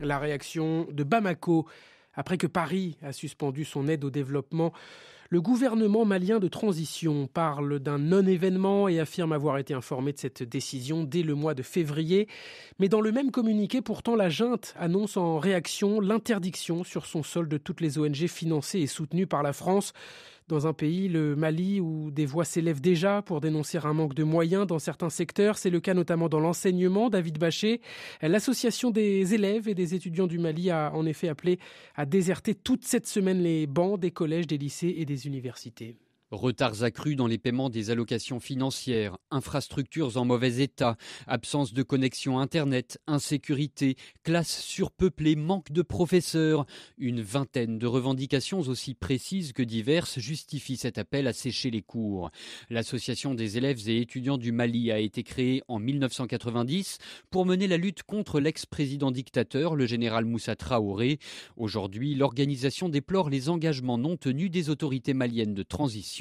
La réaction de Bamako après que Paris a suspendu son aide au développement. Le gouvernement malien de transition parle d'un non-événement et affirme avoir été informé de cette décision dès le mois de février. Mais dans le même communiqué, pourtant, la junte annonce en réaction l'interdiction sur son sol de toutes les ONG financées et soutenues par la France. Dans un pays, le Mali, où des voix s'élèvent déjà pour dénoncer un manque de moyens dans certains secteurs, c'est le cas notamment dans l'enseignement. David Baché, l'association des élèves et des étudiants du Mali a en effet appelé à déserter toute cette semaine les bancs des collèges, des lycées et des universités. Retards accrus dans les paiements des allocations financières, infrastructures en mauvais état, absence de connexion Internet, insécurité, classes surpeuplées, manque de professeurs. Une vingtaine de revendications aussi précises que diverses justifient cet appel à sécher les cours. L'association des élèves et étudiants du Mali a été créée en 1990 pour mener la lutte contre l'ex-président dictateur, le général Moussa Traoré. Aujourd'hui, l'organisation déplore les engagements non tenus des autorités maliennes de transition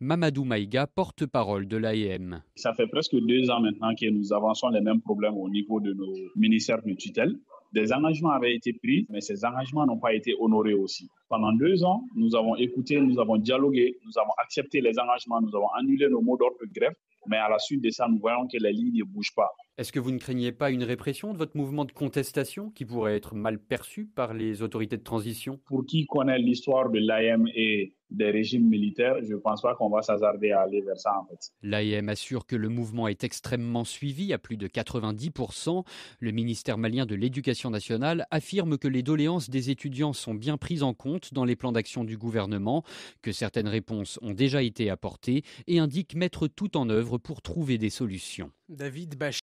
Mamadou Maïga, porte-parole de l'AEM. Ça fait presque deux ans maintenant que nous avançons les mêmes problèmes au niveau de nos ministères de tutelle. Des engagements avaient été pris, mais ces engagements n'ont pas été honorés aussi. Pendant deux ans, nous avons écouté, nous avons dialogué, nous avons accepté les engagements, nous avons annulé nos mots d'ordre de grève, mais à la suite de ça, nous voyons que la ligne ne bougent pas. Est-ce que vous ne craignez pas une répression de votre mouvement de contestation qui pourrait être mal perçu par les autorités de transition Pour qui connaît l'histoire de l'AM e et des régimes militaires, je ne pense pas qu'on va s'hazarder à aller vers ça en e assure que le mouvement est extrêmement suivi à plus de 90%. Le ministère malien de l'Éducation nationale affirme que les doléances des étudiants sont bien prises en compte dans les plans d'action du gouvernement, que certaines réponses ont déjà été apportées et indique mettre tout en œuvre pour trouver des solutions. David Bach